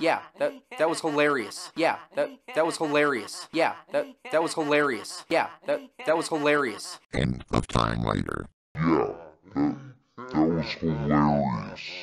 Yeah, that that was hilarious. Yeah, that that was hilarious. Yeah, that that was hilarious. Yeah, that that was hilarious. End of time later. Yeah, that, that was hilarious.